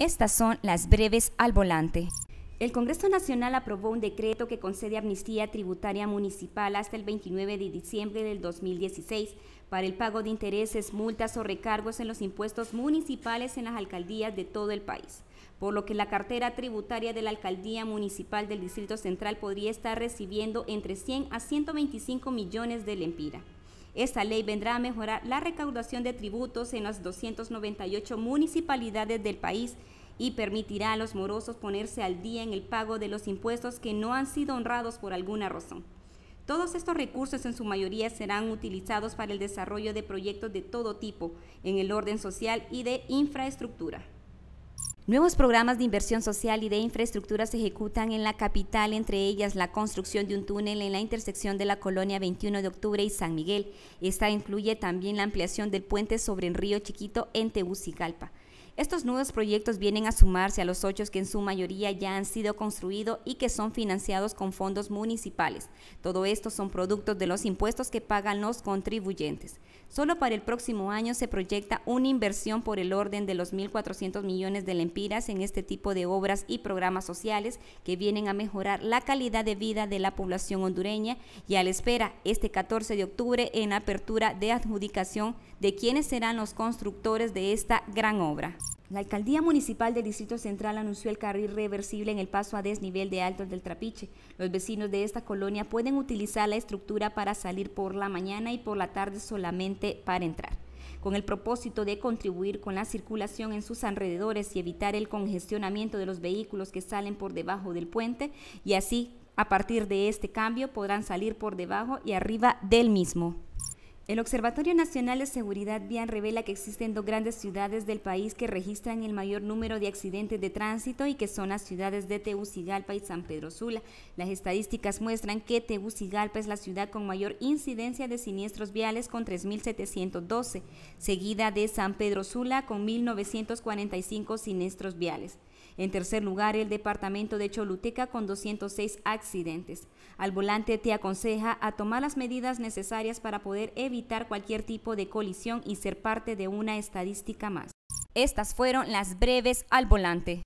Estas son las breves al volante. El Congreso Nacional aprobó un decreto que concede amnistía tributaria municipal hasta el 29 de diciembre del 2016 para el pago de intereses, multas o recargos en los impuestos municipales en las alcaldías de todo el país, por lo que la cartera tributaria de la alcaldía municipal del Distrito Central podría estar recibiendo entre 100 a 125 millones de lempira. Esta ley vendrá a mejorar la recaudación de tributos en las 298 municipalidades del país y permitirá a los morosos ponerse al día en el pago de los impuestos que no han sido honrados por alguna razón. Todos estos recursos en su mayoría serán utilizados para el desarrollo de proyectos de todo tipo, en el orden social y de infraestructura. Nuevos programas de inversión social y de infraestructura se ejecutan en la capital, entre ellas la construcción de un túnel en la intersección de la colonia 21 de octubre y San Miguel. Esta incluye también la ampliación del puente sobre el río Chiquito en Tegucigalpa. Estos nuevos proyectos vienen a sumarse a los ocho que en su mayoría ya han sido construidos y que son financiados con fondos municipales. Todo esto son productos de los impuestos que pagan los contribuyentes. Solo para el próximo año se proyecta una inversión por el orden de los 1.400 millones de la en este tipo de obras y programas sociales que vienen a mejorar la calidad de vida de la población hondureña y a la espera este 14 de octubre en apertura de adjudicación de quienes serán los constructores de esta gran obra. La Alcaldía Municipal del Distrito Central anunció el carril reversible en el paso a desnivel de Altos del Trapiche. Los vecinos de esta colonia pueden utilizar la estructura para salir por la mañana y por la tarde solamente para entrar con el propósito de contribuir con la circulación en sus alrededores y evitar el congestionamiento de los vehículos que salen por debajo del puente y así a partir de este cambio podrán salir por debajo y arriba del mismo. El Observatorio Nacional de Seguridad Vial revela que existen dos grandes ciudades del país que registran el mayor número de accidentes de tránsito y que son las ciudades de Tegucigalpa y San Pedro Sula. Las estadísticas muestran que Tegucigalpa es la ciudad con mayor incidencia de siniestros viales con 3.712, seguida de San Pedro Sula con 1.945 siniestros viales. En tercer lugar, el departamento de Choluteca con 206 accidentes. Al volante te aconseja a tomar las medidas necesarias para poder evitar evitar cualquier tipo de colisión y ser parte de una estadística más. Estas fueron las breves al volante.